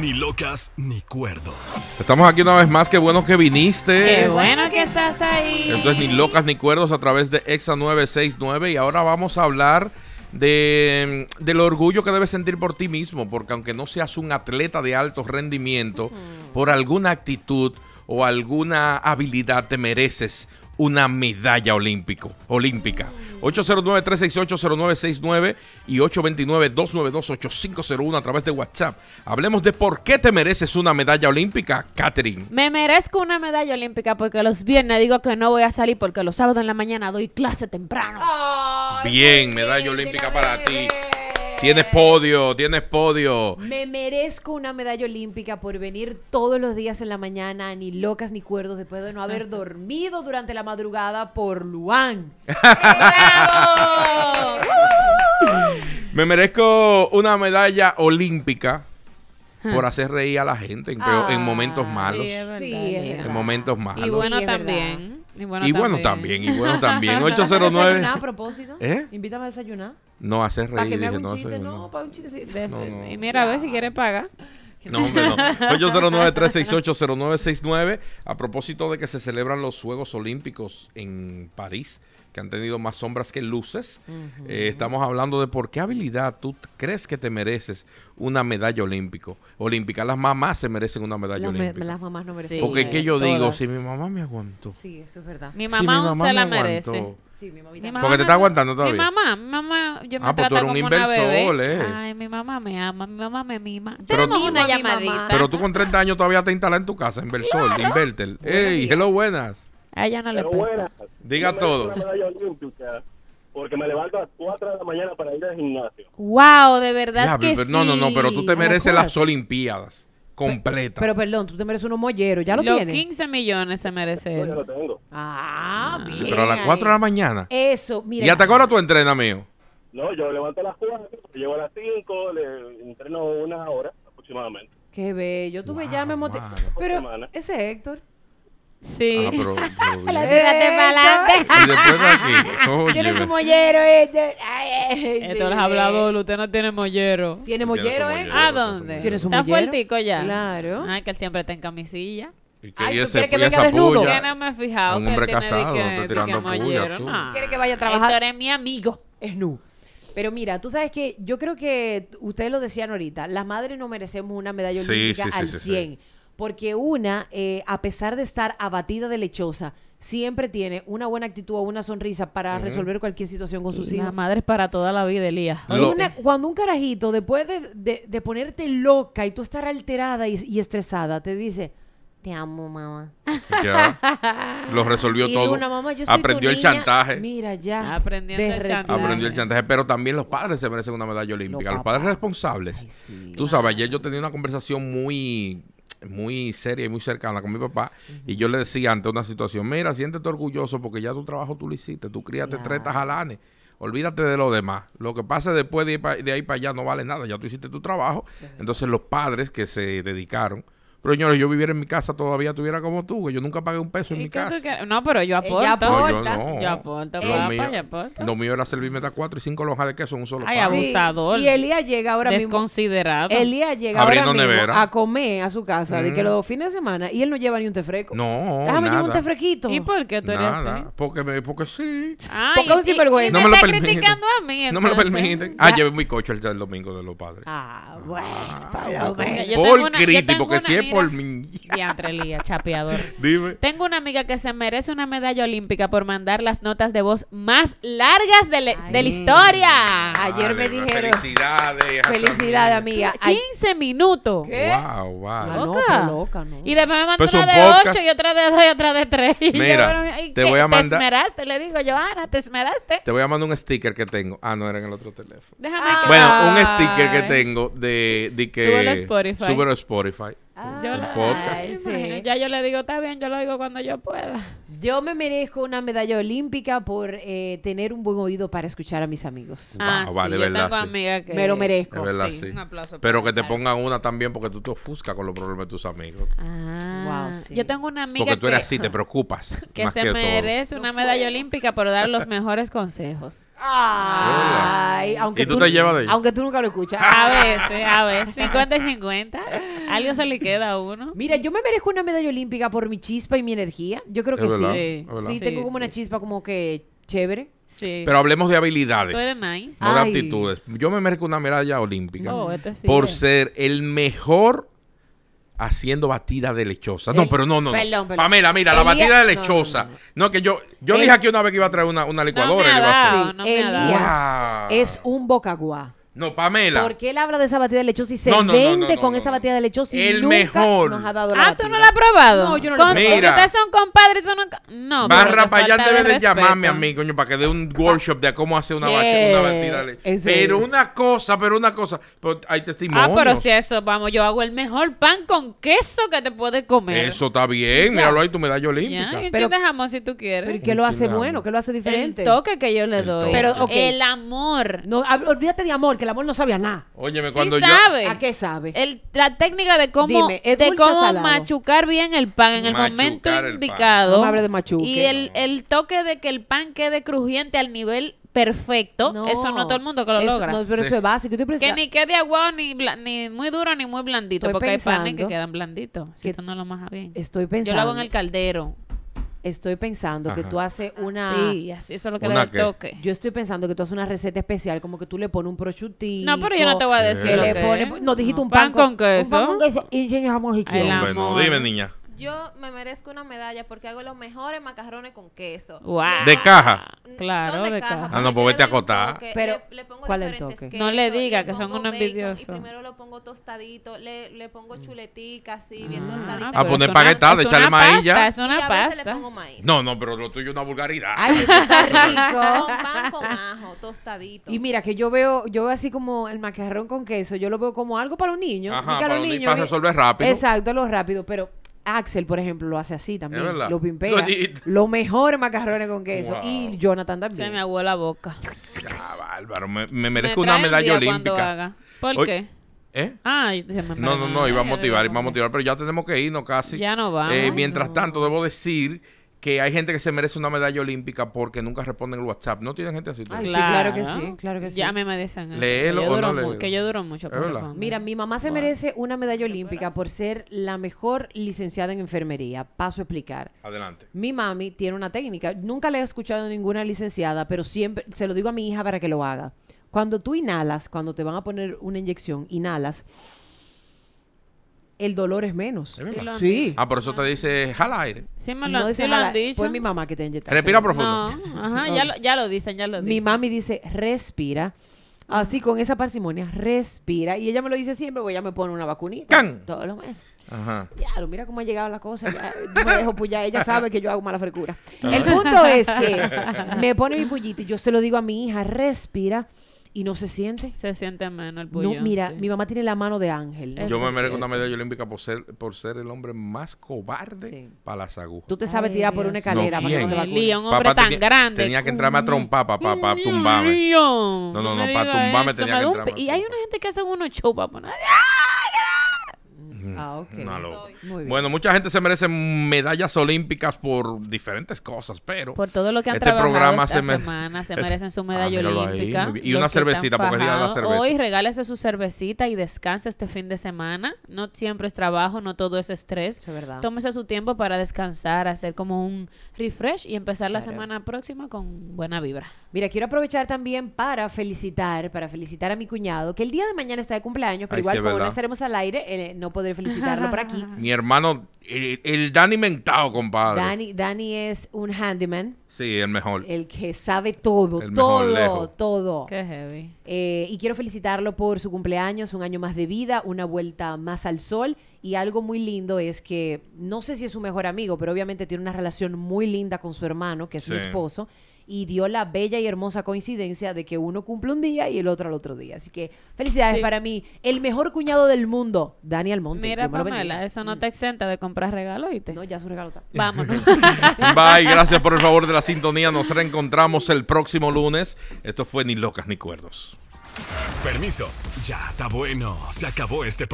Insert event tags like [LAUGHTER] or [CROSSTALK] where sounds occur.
ni locas, ni cuerdos. Estamos aquí una vez más, qué bueno que viniste. Qué bueno que estás ahí. Entonces ni locas, ni cuerdos a través de EXA 969 y ahora vamos a hablar... De, del orgullo que debes sentir por ti mismo, porque aunque no seas un atleta de alto rendimiento, por alguna actitud o alguna habilidad te mereces una medalla olímpico, olímpica. 809-368-0969 mm. y 829-292-8501 a través de WhatsApp. Hablemos de por qué te mereces una medalla olímpica, Catherine. Me merezco una medalla olímpica porque los viernes digo que no voy a salir porque los sábados en la mañana doy clase temprano. Bien, medalla olímpica para ti. Tienes podio, tienes podio. Me merezco una medalla olímpica por venir todos los días en la mañana, ni locas ni cuerdos, después de no haber ah. dormido durante la madrugada por Luan. [LAUGHS] ¡Eh, Me merezco una medalla olímpica ah. por hacer reír a la gente en, en momentos malos. en momentos malos. Y bueno también. Y bueno, y bueno también. también. y bueno también. 809. [LAUGHS] a propósito? ¿Eh? Invítame a desayunar. No, hacer reír. Para que me haga un chiste, no, no, para un chistecito. No, no. Y mira, a ver si quieres pagar. [LAUGHS] No, hombre, no. 809-368-0969. A propósito de que se celebran los Juegos Olímpicos en París que han tenido más sombras que luces. Eh, estamos hablando de por qué habilidad tú crees que te mereces una medalla olímpico, olímpica. Las mamás se merecen una medalla olímpica. las mamás no merecen. Porque es que yo digo, si mi mamá me aguantó. Sí, eso es verdad. Mi mamá, si se la merece. Sí, mi Porque te está aguantando todavía. Mi mamá, mi mamá, yo me ah, pues tú eres un inversor, eh. Ay, mi mamá me ama, mi mamá me mima. Tenemos una llamadita. Pero tú con 30 años todavía te instalas en tu casa, inversor, claro. inverter. Ey, hello, buenas. A ella no le pesa. Diga todo. porque me levanto a las 4 de la mañana para ir al gimnasio. Wow, de verdad que sí. No, no, no, pero tú te mereces las Olimpiadas completas. Pero, perdón, tú te mereces unos molleros, ya lo Los tienes. 15 millones se merece. Yo lo tengo. Ah, ah Pero a las 4 de la mañana. Eso, mira. ¿Y hasta qué hora tú entrenas, mío? No, yo levanto a las 4, llego a las 5, le entreno unas horas aproximadamente. Qué bello, tú ya me llamas. Pero ese es Héctor. Sí. Ah, pero, pero [LAUGHS] bien. Eh, y después de aquí. Tiene Tienes un mollero, eh. Esto lo has hablado, usted no tiene mollero. ¿Tiene mollero, eh? ¿A ah, dónde? su mollero? Está fuertico ya. Claro. Ay, ah, que él siempre está en camisilla. Y que Ay, ¿tú quieres que venga desnudo? no me he fijado. Un hombre que casado, no te tirando puya, tú. No. Ah. que vaya a trabajar? Héctor es mi amigo. Es nu. Pero mira, tú sabes que yo creo que ustedes lo decían ahorita, las madres no merecemos una medalla olímpica sí, sí, al 100 porque una, eh, a pesar de estar abatida de lechosa, siempre tiene una buena actitud o una sonrisa para resolver cualquier situación con sus hijos. Una madre es para toda la vida, Elías. Cuando, un carajito, después de, ponerte loca y tú estar alterada y, estresada, te dice, te amo, mamá. Ya. Lo resolvió todo. Aprendió el chantaje. Mira, ya. Aprendió el chantaje. Aprendió el chantaje. Pero también los padres se merecen una medalla olímpica. Los, padres responsables. Tú sabes, ayer yo tenía una conversación muy muy seria y muy cercana con mi papá. Y yo le decía ante una situación, mira, siéntete orgulloso porque ya tu trabajo tú lo hiciste, tú críate tres tajalanes. Olvídate de lo demás. Lo que pase después de, ahí para allá no vale nada. Ya tú hiciste tu trabajo. Entonces los padres que se dedicaron pero señores, yo viviera en mi casa todavía tuviera como tú, que yo nunca pagué un peso en mi casa. No, pero yo aporto. yo, no. aporto, lo, mío, yo lo mío era servirme de cuatro y cinco lonjas de queso un solo Ay, abusador. Y Elías llega ahora mismo. Desconsiderado. Elías llega ahora mismo a comer a su casa, de que los fines de semana, y él no lleva ni un tefreco. No, Déjame llevar un tefrequito. ¿Y por qué tú eres así? Porque, me, porque sí. porque es sinvergüenza. No me lo permiten. No me lo permiten. Ah, llevé mi coche el, domingo de los padres. Ah, ah bueno. Por crítico, que siempre por [LAUGHS] mí. Diantre, chapeador. Dime. Tengo una amiga que se merece una medalla olímpica por mandar las notas de voz más largas de, de la historia. Ayer me dijeron. Felicidades. amiga. 15 minutos. Wow, ah, wow. loca. no. Y después me mandó pues una de 8 y otra de 2 y otra de 3. Mira, te voy a mandar. Te esmeraste, le digo te esmeraste. Te voy a mandar un sticker que tengo. Ah, no, era en el otro teléfono. Déjame Bueno, un sticker que tengo de, de que... súper Spotify. Spotify. Ya yo le digo, está bien, yo lo digo cuando yo pueda. Yo me merezco una medalla olímpica por eh, tener un buen oído para escuchar a mis amigos. ah, vale, verdad, me lo merezco. sí. un aplauso Pero que te pongan una también porque tú te ofuscas con los problemas de tus amigos. Ah, wow, Yo tengo una amiga porque tú eres así, te preocupas. [LAUGHS] Que más se merece una medalla olímpica por dar los mejores consejos. [LAUGHS] Ay, aunque tú, te llevas de Aunque tú nunca lo escuchas. A veces, a veces. 50 y 50. Alguien se le queda a [LAUGHS] uno. Mira, yo me merezco una medalla olímpica por mi chispa y mi energía. Yo creo que sí. Sí, tengo como una chispa como que chévere. Sí. Pero hablemos de habilidades. Nice. No de aptitudes. Yo me merezco una medalla olímpica este por ser el mejor haciendo batida de lechosa. no, eh, pero no, no. Perdón, perdón. Pamela, mira, la batida de lechosa. No, que yo yo eh, dije aquí una vez que iba a traer una, licuadora. No es un bocagua. No, Pamela. ¿Por qué él habla de esa batida de lechón y se vende con esa batida de lechón y el mejor. nos ha dado la Ah, ¿tú no la has probado? No, yo no la he probado. Mira. Ustedes son compadres, tú no... No, Barra para allá debe de llamarme a mí, coño, para que dé un workshop de cómo hacer una, batida de lechón. Pero una cosa, pero una cosa. hay testimonios. Ah, pero si eso, vamos, yo hago el mejor pan con queso que te puedes comer. Eso está bien, míralo ahí, tu medalla olímpica. Ya, Y pero, dejamos si tú quieres. Pero ¿qué lo hace bueno? ¿Qué lo hace diferente? El toque que yo le doy. El amor. No, olvídate de amor, el amor no sabía nada. ¿A qué sabe? la técnica de cómo, de machucar bien el pan en el momento indicado. de Y el, toque de que el pan quede crujiente al nivel perfecto. eso no todo el mundo que lo logra. pero eso es básico. que ni quede aguado ni, muy duro ni muy blandito. porque hay panes que quedan blanditos. Si tú no lo majas bien. Estoy pensando. Yo lo hago en el caldero estoy pensando que tú haces una. Sí, eso es lo que le toque. Yo estoy pensando que tú haces una receta especial, como que tú le pones un prosciutto No, pero yo no te voy a decir. no, dijiste un pan, con, queso. Un pan con queso y llenas a No, no, dime, niña yo me merezco una medalla porque hago los mejores macarrones con queso. Wow. ¿De caja? Claro, de, caja. Ah, no, pues vete a acotar. Pero, le, pongo ¿cuál es el toque? no le diga que son unos envidiosos. Primero lo pongo tostadito, le, le pongo chuletica así, bien ah, tostadita. A poner paquetada, echarle maíz ya. Es una pasta. le pongo maíz. No, no, pero lo tuyo es una vulgaridad. Ay, eso [LAUGHS] está rico. pan con ajo, tostadito. Y mira, que yo veo, yo veo así como el macarrón con queso, yo lo veo como algo para un niño. para, los niños. Para rápido. Exacto, lo rápido, pero Axel, por ejemplo, lo hace así también. Lo pimpea. Lo, mejor macarrones con queso. Y Jonathan también. Se me aguó la boca. Me, merezco una medalla olímpica. ¿Por qué? ¿Eh? Ah, no, no, no, iba a motivar, iba a motivar, pero ya tenemos que irnos casi. Ya eh, no va. mientras tanto, debo decir que hay gente que se merece una medalla olímpica porque nunca responden el WhatsApp. ¿No tienen gente así? Sí, claro que sí, claro que sí. ya me ¿eh? o no Que yo duro mucho. Mira, mi mamá se merece una medalla olímpica por ser la mejor licenciada en enfermería. Paso a explicar. Adelante. Mi mami tiene una técnica. Nunca le he escuchado ninguna licenciada, pero siempre se lo digo a mi hija para que lo haga. Cuando tú inhalas, cuando te van a poner una inyección, inhalas el dolor es menos. Sí. Ah, por eso te dice jala aire. Sí, me lo, han dicho. Fue mi mamá que te inyectó. Respira profundo. ajá, Ya, lo, ya, lo, dicen, ya lo dicen. Mi mami dice, respira. Así, con esa parsimonia, respira. Y ella me lo dice siempre, porque ella me pone una vacunita. ¡Can! Todos los meses. Ajá. claro mira cómo ha llegado la cosa. yo me dejo puñar. Ella [LAUGHS] sabe que yo hago mala frecura. El punto es que me pone mi pullita y yo se lo digo a mi hija, respira y no se siente. Se siente menos el puño. No, mira, mi mamá tiene la mano de ángel. Yo me merezco una medalla olímpica por ser, por ser el hombre más cobarde para las agujas. Tú te sabes tirar por una escalera para que no te un hombre tan grande. Tenía que entrarme a trompar, papá, para tumbarme. No, no, no, para tumbarme tenía que entrarme. Y hay una gente que hace unos shows para poner. Ah, Bueno, mucha gente se merece medallas olímpicas por diferentes cosas, pero por todo lo que han este trabajado programa esta semana se [LAUGHS] ah, merecen su medalla olímpica. y una cervecita, porque es de la cerveza. Hoy regálese su cervecita y descanse este fin de semana. No siempre es trabajo, no todo es estrés. Tómese su tiempo para descansar, hacer como un refresh y empezar la semana próxima con buena vibra. Mira, quiero aprovechar también para felicitar, para felicitar a mi cuñado, que el día de mañana está de cumpleaños, pero igual como no estaremos al aire, eh, no podré felicitarlo por aquí. Mi hermano, el, Dani Mentado, compadre. Dani, es un handyman. Sí, el mejor. El que sabe todo, todo, todo. Qué heavy. Eh, y quiero felicitarlo por su cumpleaños, un año más de vida, una vuelta más al sol. Y algo muy lindo es que, no sé si es su mejor amigo, pero obviamente tiene una relación muy linda con su hermano, que es su esposo y dio la bella y hermosa coincidencia de que uno cumple un día y el otro al otro día. Así que felicidades para mí, el mejor cuñado del mundo, Daniel Monte. Mira, Pamela, eso no mm. te exenta de comprar regalo, te No, ya su regalo está. Vámonos. [LAUGHS] Bye, gracias por el favor de la sintonía. Nos reencontramos el próximo lunes. Esto fue Ni Locas ni Cuerdos. Permiso, ya está bueno. Se acabó este